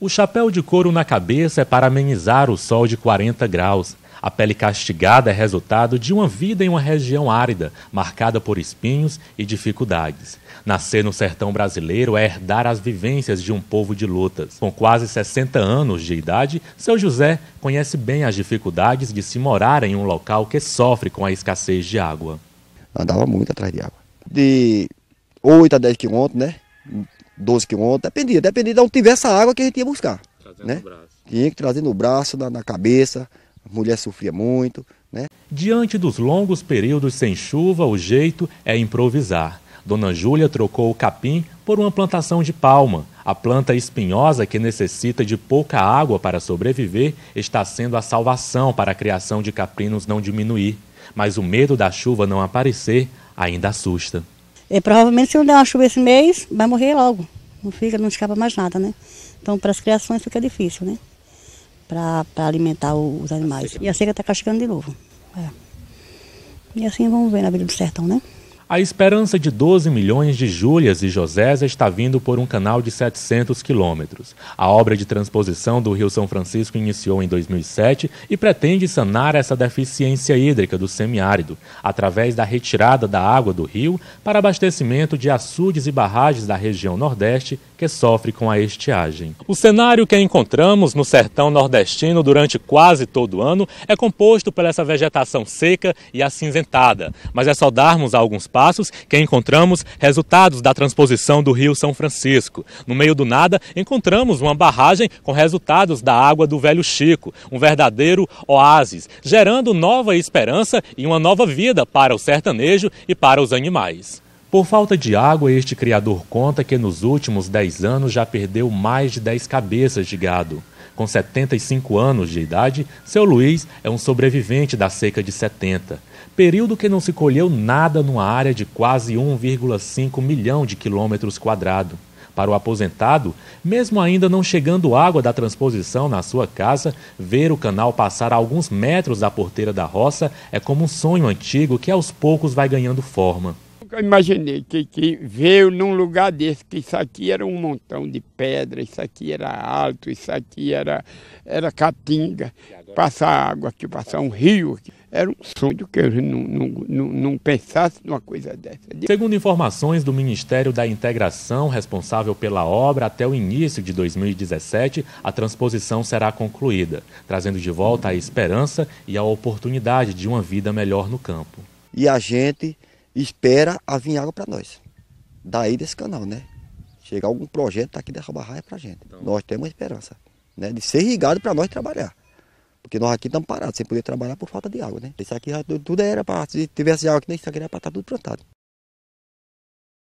O chapéu de couro na cabeça é para amenizar o sol de 40 graus. A pele castigada é resultado de uma vida em uma região árida, marcada por espinhos e dificuldades. Nascer no sertão brasileiro é herdar as vivências de um povo de lutas. Com quase 60 anos de idade, seu José conhece bem as dificuldades de se morar em um local que sofre com a escassez de água. Andava muito atrás de água. De 8 a 10 quilômetros, né? 12 quilômetros, dependia, dependia de onde tivesse a água que a gente ia buscar. Trazendo né? no braço. Tinha que trazer no braço, na, na cabeça, a mulher sofria muito. Né? Diante dos longos períodos sem chuva, o jeito é improvisar. Dona Júlia trocou o capim por uma plantação de palma. A planta espinhosa, que necessita de pouca água para sobreviver, está sendo a salvação para a criação de caprinos não diminuir. Mas o medo da chuva não aparecer ainda assusta. é provavelmente, se não der uma chuva esse mês, vai morrer logo não fica, não escapa mais nada, né? Então para as criações fica difícil, né? Para alimentar os animais. E a seca está castigando de novo. É. E assim vamos ver na vida do sertão, né? A esperança de 12 milhões de Júlias e Josés está vindo por um canal de 700 quilômetros. A obra de transposição do Rio São Francisco iniciou em 2007 e pretende sanar essa deficiência hídrica do semiárido, através da retirada da água do rio para abastecimento de açudes e barragens da região Nordeste que sofre com a estiagem. O cenário que encontramos no sertão nordestino durante quase todo o ano é composto pela essa vegetação seca e acinzentada, mas é só darmos alguns passos que encontramos resultados da transposição do Rio São Francisco. No meio do nada, encontramos uma barragem com resultados da água do Velho Chico, um verdadeiro oásis, gerando nova esperança e uma nova vida para o sertanejo e para os animais. Por falta de água, este criador conta que nos últimos 10 anos já perdeu mais de 10 cabeças de gado. Com 75 anos de idade, seu Luiz é um sobrevivente da seca de 70, período que não se colheu nada numa área de quase 1,5 milhão de quilômetros quadrados. Para o aposentado, mesmo ainda não chegando água da transposição na sua casa, ver o canal passar a alguns metros da porteira da roça é como um sonho antigo que aos poucos vai ganhando forma imaginei que, que veio num lugar desse, que isso aqui era um montão de pedra, isso aqui era alto, isso aqui era, era caatinga, passar água aqui, passar um rio aqui. Era um sonho que eu não, não, não, não pensasse numa coisa dessa. Segundo informações do Ministério da Integração, responsável pela obra, até o início de 2017, a transposição será concluída, trazendo de volta a esperança e a oportunidade de uma vida melhor no campo. E a gente espera a vir água para nós. Daí desse canal, né? Chegar algum projeto tá aqui dessa barragem é para gente. Então. Nós temos uma esperança né? de ser irrigado para nós trabalhar. Porque nós aqui estamos parados, sem poder trabalhar por falta de água, né? Isso aqui tudo era para, se tivesse água aqui, isso aqui era para estar tá tudo plantado.